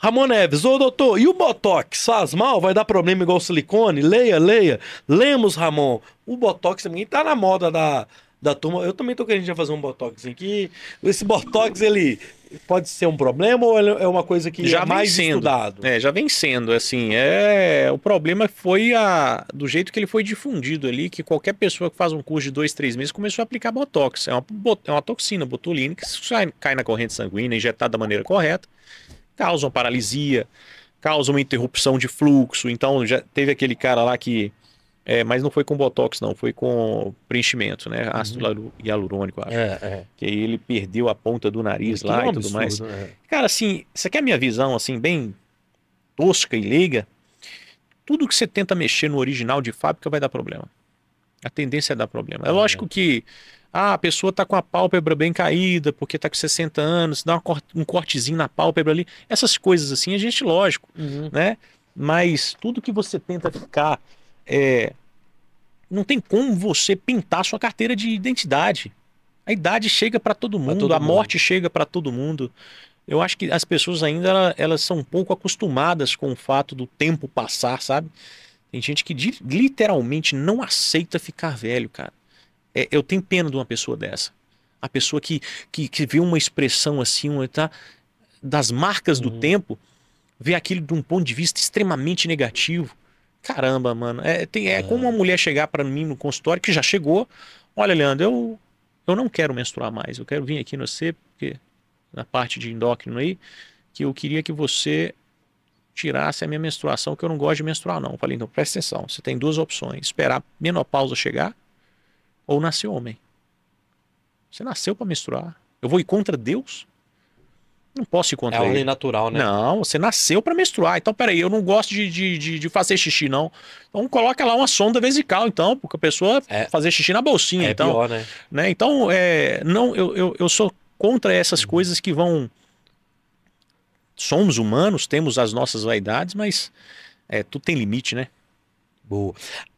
Ramon Neves, ô doutor, e o Botox faz mal? Vai dar problema igual silicone? Leia, leia. Lemos, Ramon. O Botox também tá na moda da, da turma. Eu também tô querendo já fazer um Botox aqui. Esse Botox, ele pode ser um problema ou é uma coisa que já é mais sendo. estudado? É, já vem sendo, assim, é... O problema foi a... do jeito que ele foi difundido ali, que qualquer pessoa que faz um curso de dois, três meses começou a aplicar Botox. É uma, é uma toxina botulínica que cai na corrente sanguínea, injetada da maneira correta causam paralisia, causam uma interrupção de fluxo. Então, já teve aquele cara lá que. É, mas não foi com botox, não, foi com preenchimento, né? Uhum. Ácido hialurônico, acho. É, é. Que aí ele perdeu a ponta do nariz lá e tudo absurdo, mais. Né? Cara, assim, você quer a minha visão, assim, bem tosca e leiga? Tudo que você tenta mexer no original de fábrica vai dar problema. A tendência é dar problema. É, é. lógico que ah, a pessoa está com a pálpebra bem caída, porque está com 60 anos, dá um cortezinho na pálpebra ali. Essas coisas assim, a gente, lógico, uhum. né? Mas tudo que você tenta ficar. É... Não tem como você pintar sua carteira de identidade. A idade chega para todo mundo, todo a mundo. morte chega para todo mundo. Eu acho que as pessoas ainda elas são um pouco acostumadas com o fato do tempo passar, sabe? Tem gente que literalmente não aceita ficar velho, cara. É, eu tenho pena de uma pessoa dessa. A pessoa que, que, que vê uma expressão assim, uma, tá, das marcas do uhum. tempo, vê aquilo de um ponto de vista extremamente negativo. Caramba, mano. É, tem, é uhum. como uma é. mulher chegar para mim no consultório, que já chegou. Olha, Leandro, eu, eu não quero menstruar mais. Eu quero vir aqui no C, porque na parte de endócrino aí, que eu queria que você tirasse a minha menstruação, que eu não gosto de menstruar, não. Eu falei, então presta atenção, você tem duas opções: esperar a menopausa chegar ou nascer homem. Você nasceu para menstruar. Eu vou ir contra Deus? Não posso ir contra É ele. ordem natural, né? Não, você nasceu para menstruar. Então, peraí, eu não gosto de, de, de, de, fazer xixi, não. Então, coloca lá uma sonda vesical, então, porque a pessoa é, fazer xixi na bolsinha. É então, pior, né? né? Então, é, não, eu, eu, eu sou contra essas uhum. coisas que vão somos humanos, temos as nossas vaidades, mas é, tudo tem limite, né? Boa.